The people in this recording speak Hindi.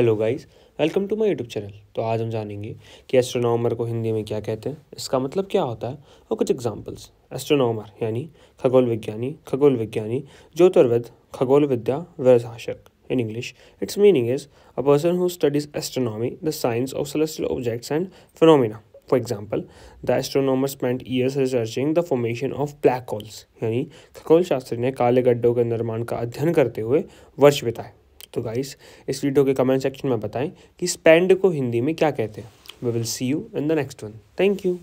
hello guys welcome to my YouTube channel तो आज हम जानेंगे कि एस्ट्रोनॉमर को हिंदी में क्या कहते हैं इसका मतलब क्या होता है और कुछ एग्जांपल्स एस्ट्रोनॉमर यानी खगोल विज्ञानी खगोल विज्ञानी ज्योतिर्विद खगोल विद्या वैशासक in English its meaning is a person who studies astronomy the science of celestial objects and phenomena for example the astronomer spend years researching the formation of black holes यानी खगोल शास्त्री ने काले गड्ढों के निर्माण का अध्ययन करते हुए वर्ष बिताए तो गाइस इस वीडियो के कमेंट सेक्शन में बताएं कि स्पेंड को हिंदी में क्या कहते हैं we will see you in the next one thank you